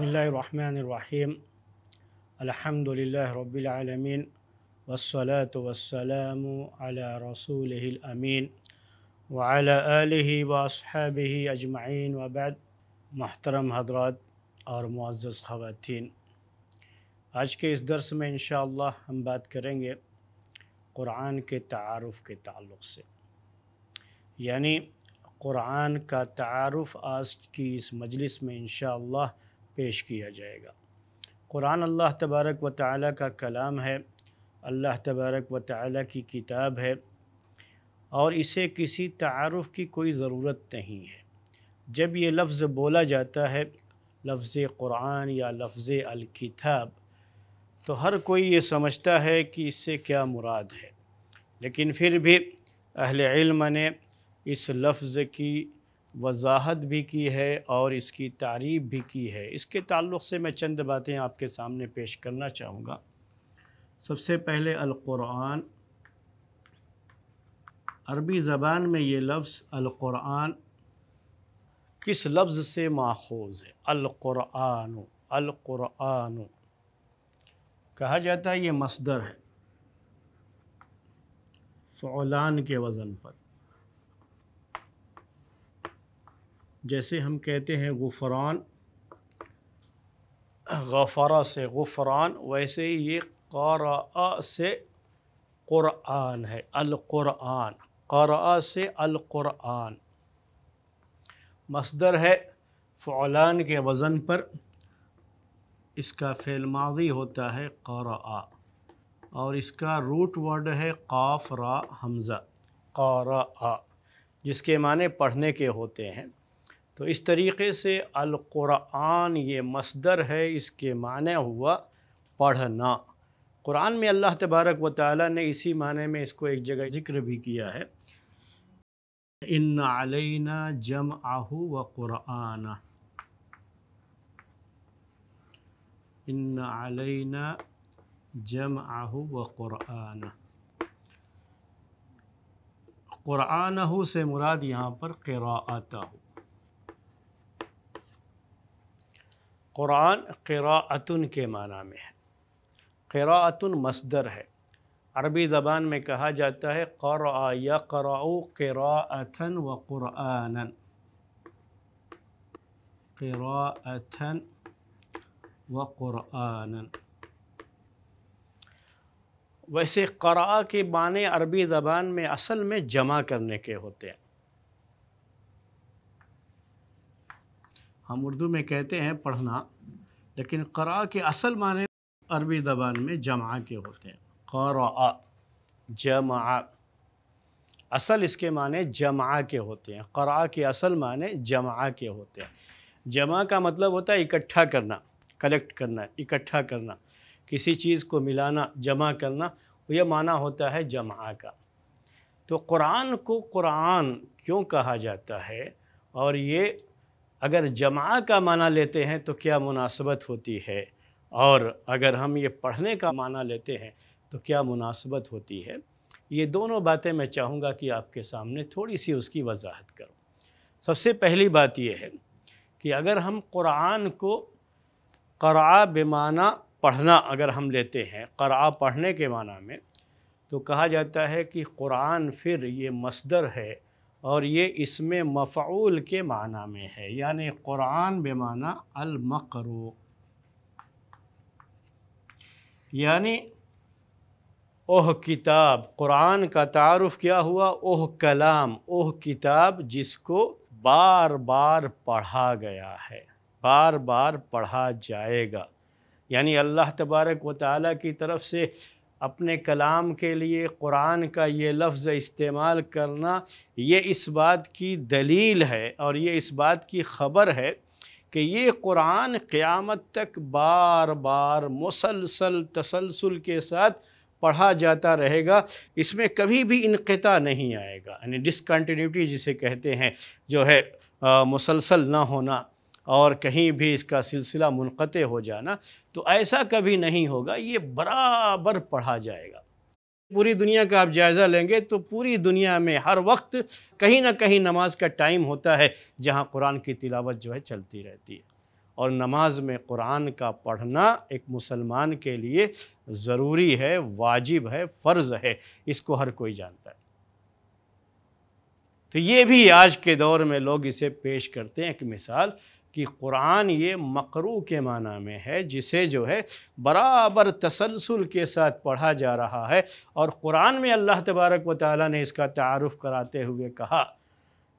बसमीम अल्हम्दुलिल्लाह रब्बिल आलमीन वस्सलातु वस्सलामु अला रसूलिहिल अमीन व अला आलिहि व अस्हाबिहि अजमाइन व बाद मोहतरम हजरात और मुआज़ ख़वातीन आज के इस दर्स में इन हम बात करेंगे क़ुरान के तारफ़ के ताल्लुक़ से यानी क़ुरान का तारफ़ आज की इस मजलिस में इन पेश किया जाएगा कुरान अल्लाह तबारक व ताली का कलाम है अल्लाह तबारक व ताली की किताब है और इसे किसी तारफ़ की कोई ज़रूरत नहीं है जब ये लफ्ज़ बोला जाता है लफ्ज़ कुरान या लफ्ज़ अलकिताब तो हर कोई ये समझता है कि इससे क्या मुराद है लेकिन फिर भी अहल इल्म ने इस लफ्ज़ की वजाहत भी की है और इसकी तारीफ भी की है इसके ताल्लुक़ से मैं चंद बातें आपके सामने पेश करना चाहूँगा सबसे पहले अलकुरान अरबी ज़बान में ये लफ्ज़ अलकुरान किस लफ्ज़ से माखोज़ है अलकुरान अलकुरान कहा जाता है ये मसदर है फ़लान के वज़न पर जैसे हम कहते हैं गुफरान गफ़ारा से गुफरान वैसे ही ये क़रा से क़ुरान है अलक़ुरान क़रा से अलक़ुरान मसदर है फौलान के वज़न पर इसका फ़ेल माजी होता है क़रा और इसका रूट वर्ड है काफ रा हमज़ा क़रा जिसके माने पढ़ने के होते हैं तो इस तरीके से अलकुरान ये मसदर है इसके माने हुआ पढ़ना कुरान में अल्लाह तबारक व ताली ने इसी माने में इसको एक जगह ज़िक्र भी किया है इन अलैना जम आहू व कुराना इन अलैना जम आहू व कुराना कुरान से मुराद यहाँ पर आता हो कुरान क़राअतन के माना में है क़राअतन मसदर है अरबी ज़बान में कहा जाता है क़रा या कराऊ क़राअथन व क़ुरानन क़राअथन व क़ुरानन वैसे करा के बाने अरबी ज़बान में असल में जमा करने के होते हैं हम उर्दू में कहते हैं पढ़ना लेकिन करा के असल माने अरबी ज़बान में जमा के होते हैं करा जमा असल इसके माने जमा के होते हैं करा के असल माने जमा के होते हैं जमा का मतलब होता है इकट्ठा करना कलेक्ट करना इकट्ठा करना किसी चीज़ को मिलाना जमा करना यह माना होता है जमा का तो कुरान को कुरान क्यों कहा जाता है और ये अगर जमा का माना लेते हैं तो क्या मुनासबत होती है और अगर हम ये पढ़ने का माना लेते हैं तो क्या मुनासबत होती है ये दोनों बातें मैं चाहूँगा कि आपके सामने थोड़ी सी उसकी वजाहत करूँ सबसे पहली बात यह है कि अगर हम कुरान को करा बेमाना पढ़ना अगर हम लेते हैं करा पढ़ने के माना में तो कहा जाता है कि कुरान फिर ये मसदर है और ये इसमें मफ़ूल के माना में है यानी क़ुरान बेमाना अलमकरू यानी ओह किताब क़ुरान का तारफ़ क्या हुआ ओह कलाम ओह किताब जिसको बार बार पढ़ा गया है बार बार पढ़ा जाएगा यानी अल्लाह तबारक व ताली की तरफ से अपने कलाम के लिए कुरान का ये लफ्ज़ इस्तेमाल करना ये इस बात की दलील है और ये इस बात की ख़बर है कि ये कुरान क़्यामत तक बार बार मुसलसल तसलसल के साथ पढ़ा जाता रहेगा इसमें कभी भी इनकता नहीं आएगा यानी डिसकन्टीन्यूटी जिसे कहते हैं जो है मुसलसल ना होना और कहीं भी इसका सिलसिला मुनक़ हो जाना तो ऐसा कभी नहीं होगा ये बराबर पढ़ा जाएगा पूरी दुनिया का आप जायज़ा लेंगे तो पूरी दुनिया में हर वक्त कहीं ना कहीं नमाज का टाइम होता है जहाँ कुरान की तिलावत जो है चलती रहती है और नमाज में कुरान का पढ़ना एक मुसलमान के लिए ज़रूरी है वाजिब है फ़र्ज़ है इसको हर कोई जानता है तो ये भी आज के दौर में लोग इसे पेश करते हैं एक मिसाल कि कुरान ये मकरू के माना में है जिसे जो है बराबर तसलसल के साथ पढ़ा जा रहा है और कुरान में अल्लाह तबारक व ताली ने इसका तारफ़ कराते हुए कहा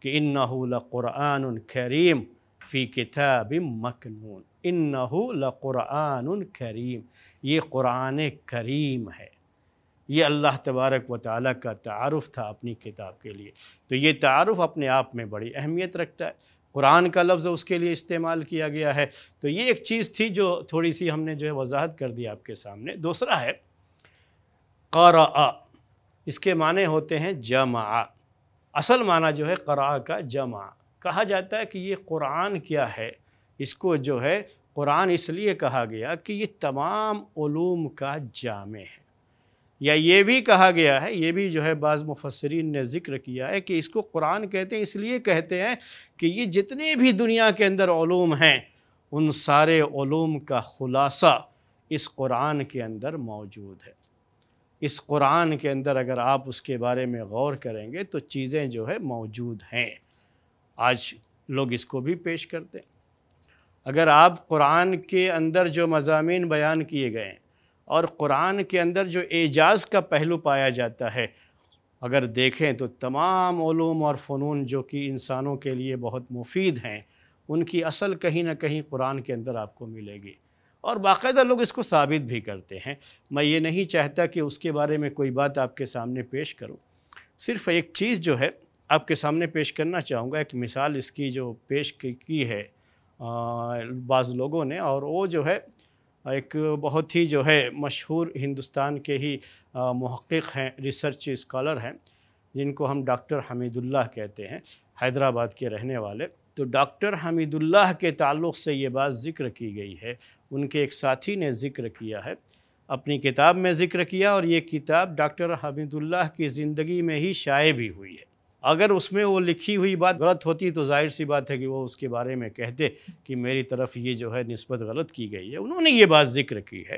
कि इन्नहुल कुरान करीम फ़ी किताब मकनून इन्नहुल कुरान करीम ये कुरान करीम है ये अल्लाह तबारक व ताली का तारफ़ था अपनी किताब के लिए तो ये तारफ़ अपने आप में बड़ी अहमियत रखता है कुरान का लफ्ज़ उसके लिए इस्तेमाल किया गया है तो ये एक चीज़ थी जो थोड़ी सी हमने जो है वजाहत कर दी आपके सामने दूसरा है करा इसके माने होते हैं जमा असल माना जो है करा का जमा कहा जाता है कि ये कुरान क्या है इसको जो है कुरान इसलिए कहा गया कि ये तमाम ूम का जाम है या ये भी कहा गया है ये भी जो है बाज़ मुफसरीन ने ज़िक्र किया है कि इसको कुरान कहते हैं इसलिए कहते हैं कि ये जितने भी दुनिया के अंदर ओलूम हैं उन सारे ओलूम का ख़ुलासा इस कुरान के अंदर मौजूद है इस कुरान के अंदर अगर आप उसके बारे में गौर करेंगे तो चीज़ें जो है मौजूद हैं आज लोग इसको भी पेश करते हैं अगर आप कुरान के अंदर जो मजामी बयान किए गए हैं और कुरान के अंदर जो एजाज़ का पहलू पाया जाता है अगर देखें तो तमाम ूम और फ़नून जो कि इंसानों के लिए बहुत मुफीद हैं उनकी असल कहीं ना कहीं कुरान के अंदर आपको मिलेगी और बाकायदा लोग इसको साबित भी करते हैं मैं ये नहीं चाहता कि उसके बारे में कोई बात आपके सामने पेश करूं सिर्फ़ एक चीज़ जो है आपके सामने पेश करना चाहूँगा एक मिसाल इसकी जो पेश की है बाज़ लोगों ने और वो जो है एक बहुत ही जो है मशहूर हिंदुस्तान के ही महक़ हैं रिसर्च स्कॉलर हैं जिनको हम डॉक्टर हमीदुल्ला कहते हैं हैदराबाद के रहने वाले तो डॉक्टर हमीदुल्ला के ताल्लुक़ से ये बात ज़िक्र की गई है उनके एक साथी ने ज़िक्र किया है अपनी किताब में ज़िक्र किया और ये किताब डॉक्टर हमीदुल्ला की ज़िंदगी में ही शाये भी हुई है अगर उसमें वो लिखी हुई बात गलत होती तो जाहिर सी बात है कि वो उसके बारे में कहते कि मेरी तरफ ये जो है नस्बत गलत की गई है उन्होंने ये बात ज़िक्र की है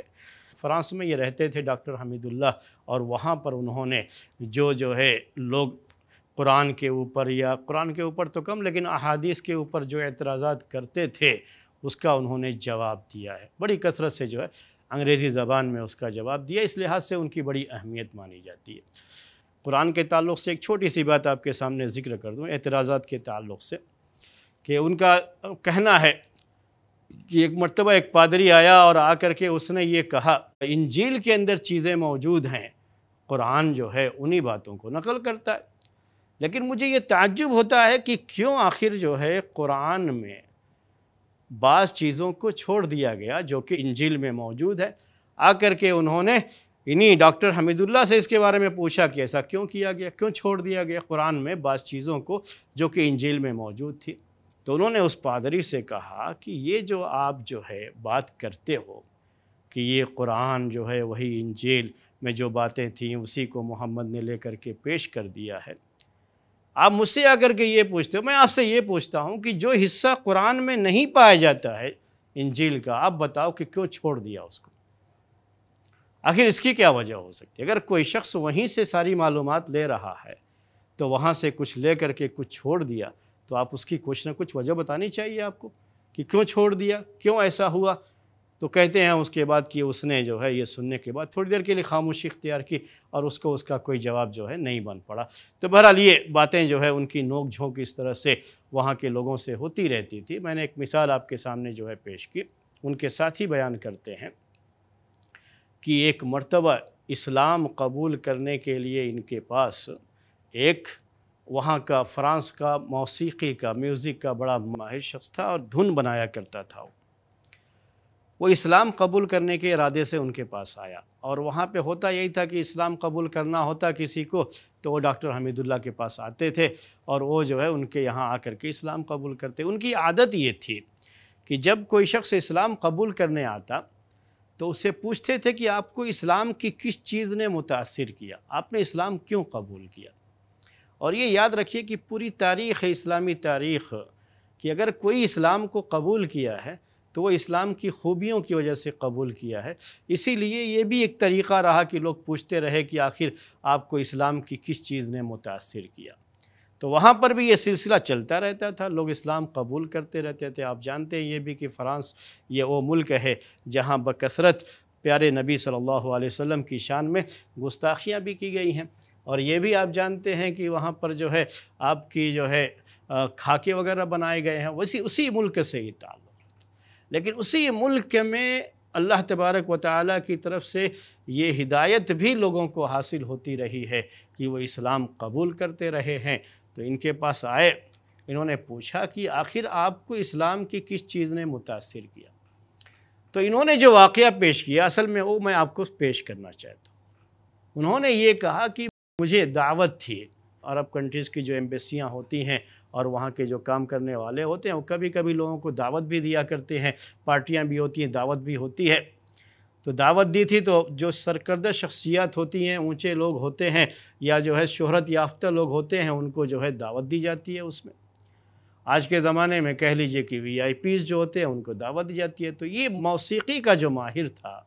फ़्रांस में ये रहते थे डॉक्टर हमीदुल्ला और वहाँ पर उन्होंने जो जो है लोग कुरान के ऊपर या कुरान के ऊपर तो कम लेकिन अहादीस के ऊपर जो एतराज़ात करते थे उसका उन्होंने जवाब दिया है बड़ी कसरत से जो है अंग्रेज़ी ज़बान में उसका जवाब दिया इस लिहाज से उनकी बड़ी अहमियत मानी जाती है कुरान के ताल्लुक़ से एक छोटी सी बात आपके सामने ज़िक्र कर दूँ एतराज़ात के ताल्लुक़ से कि उनका कहना है कि एक मरतबा एक पादरी आया और आकर के उसने ये कहा इंजील के अंदर चीज़ें मौजूद हैं कुरान जो है उन्हीं बातों को नकल करता है लेकिन मुझे ये ताज्जुब होता है कि क्यों आखिर जो है कुरान में बाज़ चीज़ों को छोड़ दिया गया जो कि इंजील में मौजूद है आकर के उन्होंने इन्हीं डॉक्टर हमीदुल्ला से इसके बारे में पूछा कि ऐसा क्यों किया गया क्यों छोड़ दिया गया कुरान में बाज़ चीज़ों को जो कि इंजील में मौजूद थी तो उन्होंने उस पादरी से कहा कि ये जो आप जो है बात करते हो कि ये कुरान जो है वही इंजील में जो बातें थीं उसी को मोहम्मद ने लेकर के पेश कर दिया है आप मुझसे आकर के ये पूछते हो मैं आपसे ये पूछता हूँ कि जो हिस्सा कुरान में नहीं पाया जाता है इंजील का आप बताओ कि क्यों छोड़ दिया उसको आखिर इसकी क्या वजह हो सकती है अगर कोई शख्स वहीं से सारी मालूम ले रहा है तो वहाँ से कुछ ले करके कुछ छोड़ दिया तो आप उसकी कुछ ना कुछ वजह बतानी चाहिए आपको कि क्यों छोड़ दिया क्यों ऐसा हुआ तो कहते हैं उसके बाद कि उसने जो है ये सुनने के बाद थोड़ी देर के लिए खामोशी इख्तियार की और उसको उसका कोई जवाब जो है नहीं बन पड़ा तो बहरहाल ये बातें जो है उनकी नोक झोंक इस तरह से वहाँ के लोगों से होती रहती थी मैंने एक मिसाल आपके सामने जो है पेश की उनके साथ ही बयान करते हैं कि एक मर्तबा इस्लाम कबूल करने के लिए इनके पास एक वहाँ का फ्रांस का मौसीकी का म्यूज़िक का बड़ा माहिर शख्स था और धुन बनाया करता था वो इस्लाम कबूल करने के इरादे से उनके पास आया और वहाँ पे होता यही था कि इस्लाम कबूल करना होता किसी को तो वो डॉक्टर हमीदुल्ला के पास आते थे और वो जो है उनके यहाँ आकर के इस्लाम कबूल करते उनकी आदत ये थी कि जब कोई शख्स इस्लाम कबूल करने आता तो उससे पूछते थे कि आपको इस्लाम की किस चीज़ ने मुतासर किया आपने इस्लाम क्यों कबूल किया और ये याद रखिए कि पूरी तारीख़ है इस्लामी तारीख़ कि अगर कोई इस्लाम को कबूल किया है तो वो इस्लाम की खूबियों की वजह से कबूल किया है इसीलिए ये भी एक तरीक़ा रहा कि लोग पूछते रहे कि आखिर आपको इस्लाम की किस चीज़ ने मुतासर किया तो वहाँ पर भी ये सिलसिला चलता रहता था लोग इस्लाम कबूल करते रहते थे आप जानते हैं ये भी कि फ़्रांस ये वो मुल्क है जहाँ बकसरत प्यारे नबी सल्लल्लाहु अलैहि वसल्लम की शान में गुस्ताखियाँ भी की गई हैं और ये भी आप जानते हैं कि वहाँ पर जो है आपकी जो है खाके वगैरह बनाए गए हैं वैसी उसी मुल्क से ही ताल्लुक़ लेकिन उसी मुल्क में अल्लाह तबारक व ताली की तरफ से ये हिदायत भी लोगों को हासिल होती रही है कि वो इस्लाम कबूल करते रहे हैं तो इनके पास आए इन्होंने पूछा कि आखिर आपको इस्लाम की किस चीज़ ने मुतासर किया तो इन्होंने जो वाक़ पेश किया असल में वो मैं आपको पेश करना चाहता हूँ उन्होंने ये कहा कि मुझे दावत थी अरब कंट्रीज़ की जो एम्बेसियाँ होती हैं और वहाँ के जो काम करने वाले होते हैं वो कभी कभी लोगों को दावत भी दिया करते हैं पार्टियाँ भी होती हैं दावत भी होती है तो दावत दी थी तो जो सरकर्द शख्सियात होती हैं ऊँचे लोग होते हैं या जो है शहरत याफ्ता लोग होते हैं उनको जो है दावत दी जाती है उसमें आज के ज़माने में कह लीजिए कि वी जो होते हैं उनको दावत दी जाती है तो ये मौसीकी का जो माहिर था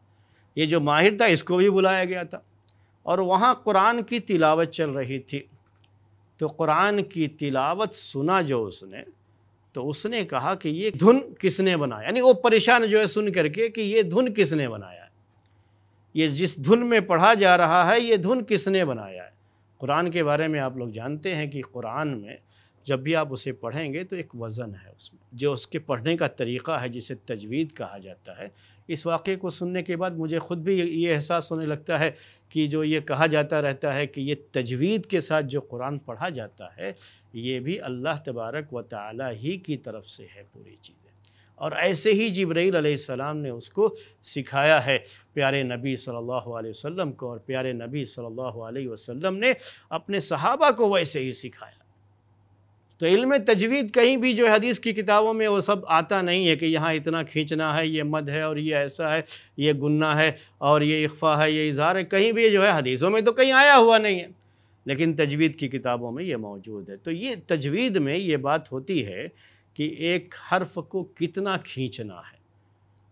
ये जो माहिर था इसको भी बुलाया गया था और वहाँ कुरान की तिलावत चल रही थी तो कुरान की तिलावत सुना जो उसने तो उसने कहा कि ये धुन किसने बनाया यानी वो परेशान जो है सुन करके कि ये धुन किसने बनाया ये जिस धुन में पढ़ा जा रहा है ये धुन किसने बनाया है कुरान के बारे में आप लोग जानते हैं कि कुरान में जब भी आप उसे पढ़ेंगे तो एक वज़न है उसमें जो उसके पढ़ने का तरीक़ा है जिसे तजवीद कहा जाता है इस वाक़े को सुनने के बाद मुझे ख़ुद भी ये एहसास होने लगता है कि जो ये कहा जाता रहता है कि ये तजवीद के साथ जो कुरान पढ़ा जाता है ये भी अल्लाह तबारक व ताली ही की तरफ से है पूरी चीज़ें और ऐसे ही जिब्राईल अलैहिस्सलाम ने उसको सिखाया है प्यारे नबी सल्लल्लाहु अलैहि वसल्लम को और प्यारे नबी सल्लल्लाहु अलैहि वसल्लम ने अपने सहाबा को वैसे ही सिखाया तो इल्म तजवीद कहीं भी जो हदीस की किताबों में वो सब आता नहीं है कि यहाँ इतना खींचना है ये मद है और ये ऐसा है ये गुन्ना है और ये इख्फा है ये इजहार है कहीं भी जो है हदीसों में तो कहीं आया हुआ नहीं है लेकिन तजवीद की किताबों में ये मौजूद है तो ये तजवीद में ये बात होती है कि एक हर्फ को कितना खींचना है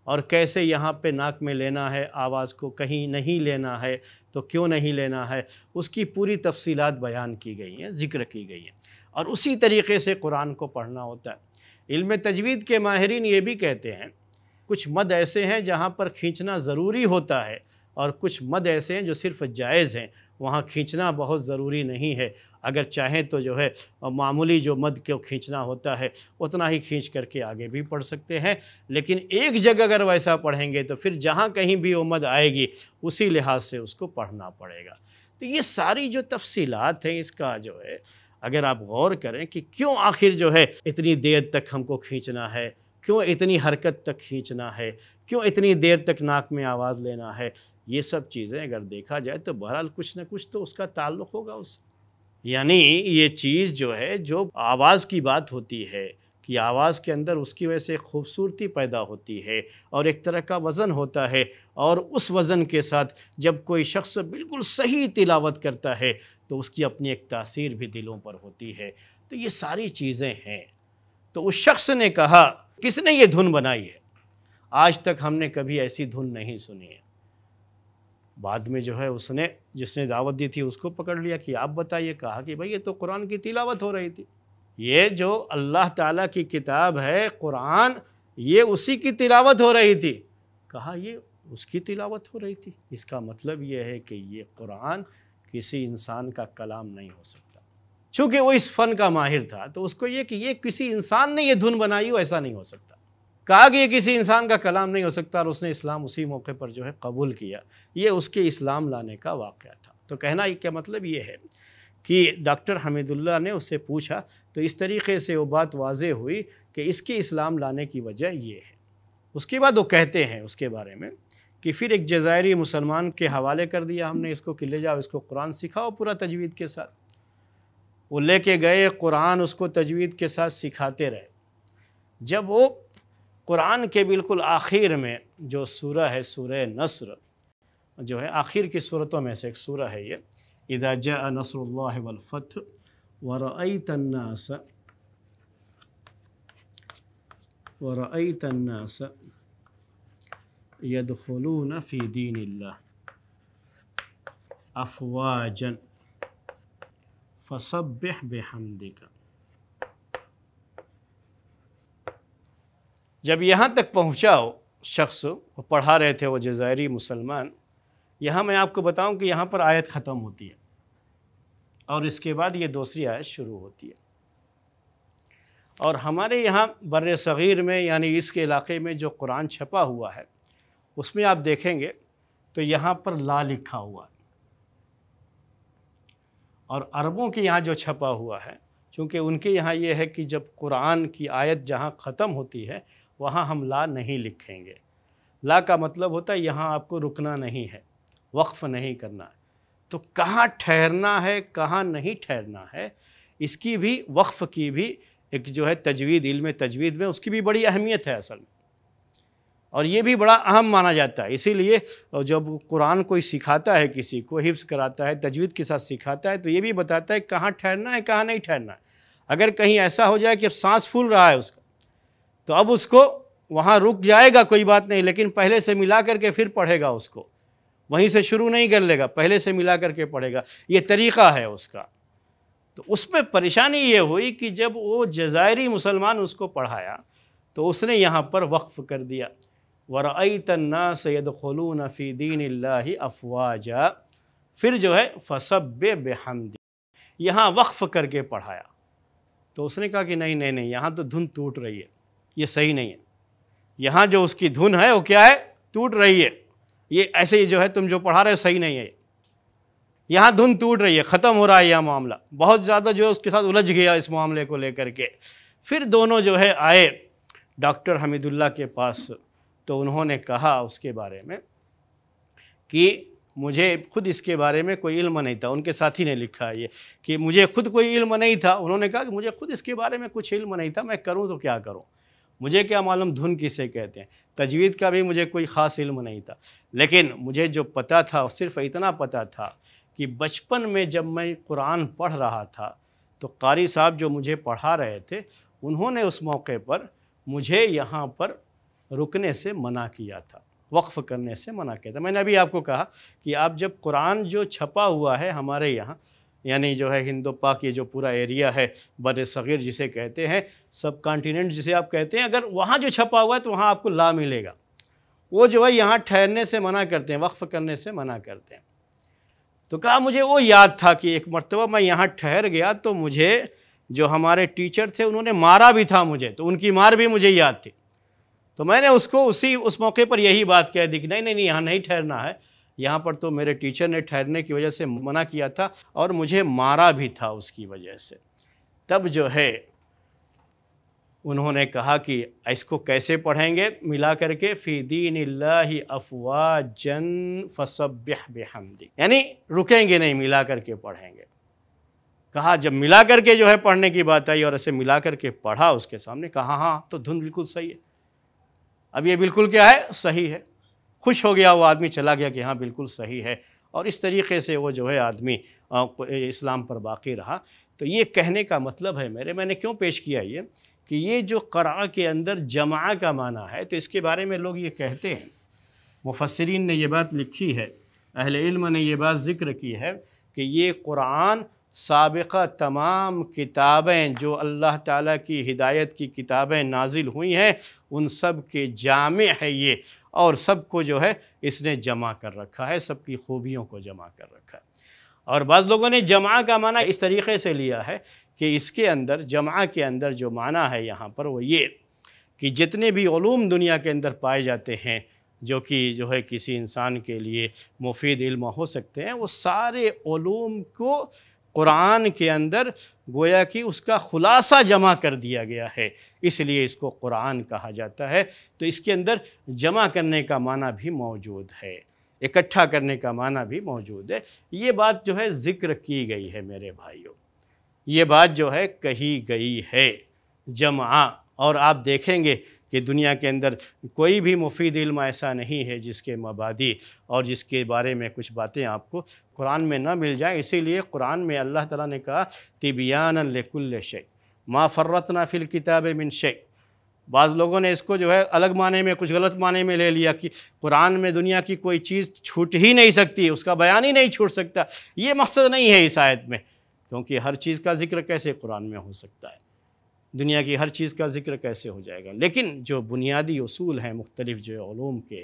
और कैसे यहाँ पे नाक में लेना है आवाज़ को कहीं नहीं लेना है तो क्यों नहीं लेना है उसकी पूरी तफसीलात बयान की गई हैं ज़िक्र की गई हैं और उसी तरीके से कुरान को पढ़ना होता है इल्म तजवीद के माहरीन ये भी कहते हैं कुछ मद ऐसे हैं जहाँ पर खींचना ज़रूरी होता है और कुछ मद ऐसे हैं जो सिर्फ़ जायज़ हैं वहाँ खींचना बहुत ज़रूरी नहीं है अगर चाहें तो जो है मामूली जो मद को खींचना होता है उतना ही खींच करके आगे भी पढ़ सकते हैं लेकिन एक जगह अगर वैसा पढ़ेंगे तो फिर जहाँ कहीं भी वो मद आएगी उसी लिहाज से उसको पढ़ना पड़ेगा तो ये सारी जो तफसीलात हैं इसका जो है अगर आप गौर करें कि क्यों आखिर जो है इतनी देर तक हमको खींचना है क्यों इतनी हरकत तक खींचना है क्यों इतनी देर तक नाक में आवाज़ लेना है ये सब चीज़ें अगर देखा जाए तो बहरहाल कुछ ना कुछ तो उसका ताल्लुक़ होगा उससे यानी ये चीज़ जो है जो आवाज़ की बात होती है कि आवाज़ के अंदर उसकी वजह से खूबसूरती पैदा होती है और एक तरह का वज़न होता है और उस वज़न के साथ जब कोई शख्स बिल्कुल सही तिलावत करता है तो उसकी अपनी एक तासीर भी दिलों पर होती है तो ये सारी चीज़ें हैं तो उस शख्स ने कहा किसने ये धुन बनाई है आज तक हमने कभी ऐसी धुन नहीं सुनी है बाद में जो है उसने जिसने दावत दी थी उसको पकड़ लिया कि आप बताइए कहा कि भाई ये तो कुरान की तिलावत हो रही थी ये जो अल्लाह ताला की किताब है कुरान ये उसी की तिलावत हो रही थी कहा ये उसकी तिलावत हो रही थी इसका मतलब ये है कि ये कुरान किसी इंसान का कलाम नहीं हो सकता चूँकि वो इस फ़न का माहिर था तो उसको ये कि ये किसी इंसान ने ये धुन बनाई हो ऐसा नहीं हो सकता कहा कि ये किसी इंसान का कलाम नहीं हो सकता और उसने इस्लाम उसी मौके पर जो है कबूल किया ये उसके इस्लाम लाने का वाक़ था तो कहना क्या मतलब ये है कि डॉक्टर हमीदुल्ला ने उससे पूछा तो इस तरीके से वो बात वाज हुई कि इसके इस्लाम लाने की वजह ये है उसके बाद वो कहते हैं उसके बारे में कि फिर एक जजायरी मुसलमान के हवाले कर दिया हमने इसको कि ले जाओ इसको कुरान सिखाओ पूरा तजवीद के साथ वो लेके गए कुरान उसको तजवीद के साथ सिखाते रहे जब वो قرآن کے بالکل آخر میں جو سورہ ہے سورہ نصر جو ہے آخر کی سورتوں میں سے ایک سورہ ہے یہ اذا جاء نصر الله والفتح ورأيت الناس ورأيت الناس يدخلون في دين الله أفواجا فَصَبِّحْ بحمدك जब यहाँ तक पहुँचा शख्स वो पढ़ा रहे थे वो जजायरी मुसलमान यहाँ मैं आपको बताऊँ कि यहाँ पर आयत ख़त्म होती है और इसके बाद ये दूसरी आयत शुरू होती है और हमारे यहाँ बर सग़ीर में यानी इसके इलाके में जो कुरान छपा हुआ है उसमें आप देखेंगे तो यहाँ पर ला लिखा हुआ है और अरबों के यहाँ जो छपा हुआ है क्योंकि उनके यहाँ ये यह है कि जब कुरान की आयत जहाँ ख़त्म होती है वहाँ हम ला नहीं लिखेंगे ला का मतलब होता है यहाँ आपको रुकना नहीं है वक्फ़ नहीं करना है तो कहाँ ठहरना है कहाँ नहीं ठहरना है इसकी भी वक्फ़ की भी एक जो है तजवीद इल्म तजवीद में उसकी भी बड़ी अहमियत है असल में और ये भी बड़ा अहम माना जाता है इसीलिए जब कुरान कोई सिखाता है किसी को हिफ्स कराता है तजवीद के साथ सिखाता है तो ये भी बताता है कहाँ ठहरना है कहाँ नहीं ठहरना है अगर कहीं ऐसा हो जाए कि अब सांस फूल रहा है उसका तो अब उसको वहाँ रुक जाएगा कोई बात नहीं लेकिन पहले से मिला करके फिर पढ़ेगा उसको वहीं से शुरू नहीं कर लेगा पहले से मिला करके पढ़ेगा ये तरीक़ा है उसका तो उसमें परेशानी ये हुई कि जब वो जजायरी मुसलमान उसको पढ़ाया तो उसने यहाँ पर वक्फ़ कर दिया वरअई तन्ना सैद खलू नफ़ी दीन अफवाजा फिर जो है फसब बेहमदी यहाँ वक्फ़ करके पढ़ाया तो उसने कहा कि नहीं नहीं नहीं यहाँ तो धुन टूट रही है ये सही नहीं है यहाँ जो उसकी धुन है वो क्या है टूट रही है ये ऐसे ही जो है तुम जो पढ़ा रहे हो सही नहीं है यहाँ धुन टूट रही है ख़त्म हो रहा है यह मामला बहुत ज़्यादा जो है उसके साथ उलझ गया इस मामले को लेकर के फिर दोनों जो है आए डॉक्टर हमीदुल्ला के पास तो उन्होंने कहा उसके बारे में कि मुझे खुद इसके बारे में कोई इल्म नहीं था उनके साथी ने लिखा है ये कि मुझे खुद कोई इल्म नहीं था उन्होंने कहा कि मुझे खुद इसके बारे में कुछ इल्म नहीं था मैं करूँ तो क्या करूँ मुझे क्या मालूम धुन किसे कहते हैं तजवीद का भी मुझे कोई ख़ास इल्म नहीं था लेकिन मुझे जो पता था सिर्फ इतना पता था कि बचपन में जब मैं कुरान पढ़ रहा था तो कारी साहब जो मुझे पढ़ा रहे थे उन्होंने उस मौके पर मुझे यहाँ पर रुकने से मना किया था वक्फ़ करने से मना किया था मैंने अभी आपको कहा कि आप जब कुरान जो छपा हुआ है हमारे यहाँ यानी जो है हिंदो पाक ये जो पूरा एरिया है बर सग़ीर जिसे कहते हैं सब कॉन्टीनेंट जिसे आप कहते हैं अगर वहाँ जो छपा हुआ है तो वहाँ आपको ला मिलेगा वो जो है यहाँ ठहरने से मना करते हैं वक्फ़ करने से मना करते हैं तो कहा मुझे वो याद था कि एक मरतबा मैं यहाँ ठहर गया तो मुझे जो हमारे टीचर थे उन्होंने मारा भी था मुझे तो उनकी मार भी मुझे याद थी तो मैंने उसको उसी उस मौके पर यही बात कह दी कि नहीं नहीं नहीं यहाँ नहीं ठहरना है यहाँ पर तो मेरे टीचर ने ठहरने की वजह से मना किया था और मुझे मारा भी था उसकी वजह से तब जो है उन्होंने कहा कि इसको कैसे पढ़ेंगे मिला करके फ़ी दीन अफवा जन फसब्यह बेहमदी यानी रुकेंगे नहीं मिला करके पढ़ेंगे कहा जब मिला करके जो है पढ़ने की बात आई और ऐसे मिला करके पढ़ा उसके सामने कहा हाँ तो धुन बिल्कुल सही है अब ये बिल्कुल क्या है सही है खुश हो गया वो आदमी चला गया कि हाँ बिल्कुल सही है और इस तरीके से वो जो है आदमी इस्लाम पर बाकी रहा तो ये कहने का मतलब है मेरे मैंने क्यों पेश किया ये कि ये जो करा के अंदर जमा का माना है तो इसके बारे में लोग ये कहते हैं मुफसरीन ने ये बात लिखी है अहिल इल्म ने ये बात ज़िक्र की है कि ये कुरान सबक़ा तमाम किताबें जो अल्लाह ताला की हिदायत की किताबें नाजिल हुई हैं उन सब के जाम है ये और सबको जो है इसने जमा कर रखा है सबकी खूबियों को जमा कर रखा है और बाज़ लोगों ने जमा का माना इस तरीक़े से लिया है कि इसके अंदर जमा के अंदर जो माना है यहाँ पर वो ये कि जितने भी ूम दुनिया के अंदर पाए जाते हैं जो कि जो है किसी इंसान के लिए मुफीद इल्म हो सकते हैं वो सारे ूम को कुरान के अंदर गोया कि उसका ख़ुलासा जमा कर दिया गया है इसलिए इसको कुरान कहा जाता है तो इसके अंदर जमा करने का माना भी मौजूद है इकट्ठा करने का माना भी मौजूद है ये बात जो है ज़िक्र की गई है मेरे भाइयों ये बात जो है कही गई है जमा और आप देखेंगे कि दुनिया के अंदर कोई भी मुफीद इल्म ऐसा नहीं है जिसके मबादी और जिसके बारे में कुछ बातें आपको कुरान में ना मिल जाए इसीलिए कुरान में अल्लाह ताला ने कहा तिबियान लकुल्ल शे मा फ़र्रतना फ़िल किताब मिन शे बाज़ लोगों ने इसको जो है अलग माने में कुछ गलत माने में ले लिया कि कुरान में दुनिया की कोई चीज़ छूट ही नहीं सकती उसका बयान ही नहीं छूट सकता ये मकसद नहीं है इस आयत में क्योंकि हर चीज़ का जिक्र कैसे कुरान में हो सकता है दुनिया की हर चीज़ का जिक्र कैसे हो जाएगा लेकिन जो बुनियादी असूल हैं मुख्तलिफ़ जो ूम के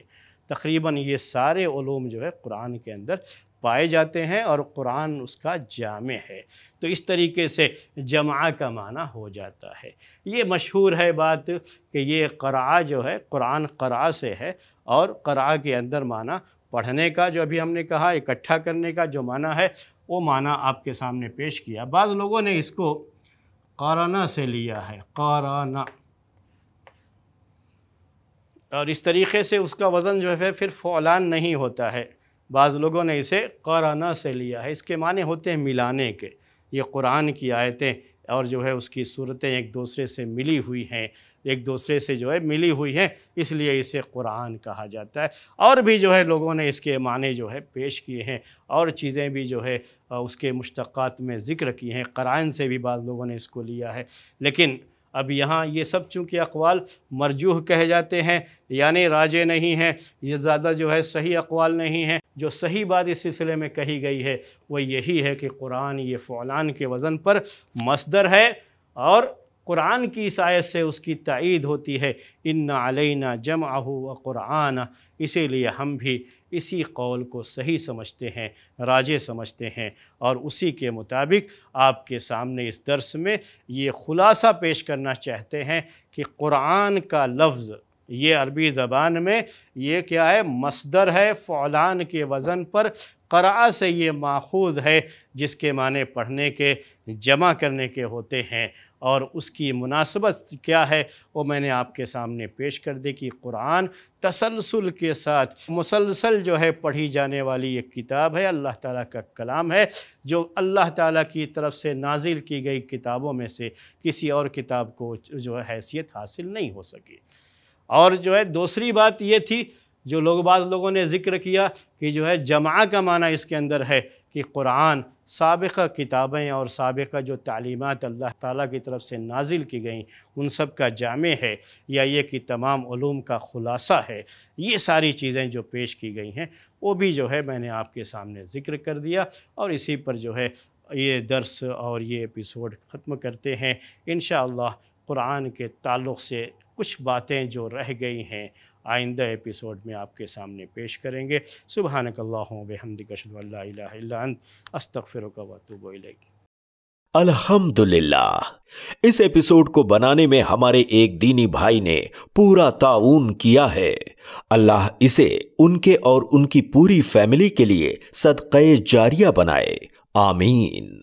तकरीबन ये सारे ूम जो है कुरान के अंदर पाए जाते हैं और कुरान उसका जाम है तो इस तरीके से जमा का माना हो जाता है ये मशहूर है बात कि ये करा जो है कुरान करा से है और करा के अंदर माना पढ़ने का जो अभी हमने कहा इकट्ठा करने का जो माना है वो माना आपके सामने पेश किया बाज़ लोगों ने इसको काराना से लिया है काराना और इस तरीके से उसका वज़न जो है फिर फौलान नहीं होता है बाज़ लोगों ने इसे काराना से लिया है इसके माने होते हैं मिलाने के ये कुरान की आयतें और जो है उसकी सूरतें एक दूसरे से मिली हुई हैं एक दूसरे से जो है मिली हुई हैं इसलिए इसे कुरान कहा जाता है और भी जो है लोगों ने इसके माने जो है पेश किए हैं और चीज़ें भी जो है उसके मुश्तक़ात में ज़िक्र की हैं क़रान से भी बाद लोगों ने इसको लिया है लेकिन अब यहाँ ये सब चूँकि अकवाल मरजूह कहे जाते हैं यानी राजे नहीं हैं ये ज़्यादा जो है सही अकवाल नहीं हैं जो सही बात इस सिलसिले में कही गई है वह यही है कि कुरान ये फ़ौलान के वज़न पर मसदर है और कुरान की इस से उसकी तइद होती है इन्ना अलैना जम व कुरान इसीलिए हम भी इसी कौल को सही समझते हैं राजे समझते हैं और उसी के मुताबिक आपके सामने इस दर्स में ये खुलासा पेश करना चाहते हैं कि कुरान का लफ्ज़ ये अरबी ज़बान में ये क्या है मसदर है फ़ौलान के वज़न पर क़रा से ये माखूद है जिसके माने पढ़ने के जमा करने के होते हैं और उसकी मुनासबत क्या है वो मैंने आपके सामने पेश कर दी कि कुरान तसलसल के साथ मुसलसल जो है पढ़ी जाने वाली एक किताब है अल्लाह ताला का कलाम है जो अल्लाह ताला की तरफ से नाजिल की गई किताबों में से किसी और किताब को जो है हैसियत हासिल नहीं हो सकी और जो है दूसरी बात ये थी जो लोग बाद लोगों ने ज़िक्र किया कि जो है जमा का माना इसके अंदर है कि कुरान सबक़ किताबें और सबका जो तलीमत अल्लाह ताला की तरफ से नाजिल की गई उन सब का जाम है या ये कि तमाम ूम का ख़ुलासा है ये सारी चीज़ें जो पेश की गई हैं वो भी जो है मैंने आपके सामने ज़िक्र कर दिया और इसी पर जो है ये दर्स और ये एपिसोड ख़त्म करते हैं इन शुरान के ताल्लुक़ से कुछ बातें जो रह गई हैं आइंदा एपिसोड में आपके सामने पेश करेंगे सुबह नकल्लाशद अस्तफ़िर अल्हम्दुलिल्लाह इस एपिसोड को बनाने में हमारे एक दीनी भाई ने पूरा ताउन किया है अल्लाह इसे उनके और उनकी पूरी फैमिली के लिए सदक़ जारिया बनाए आमीन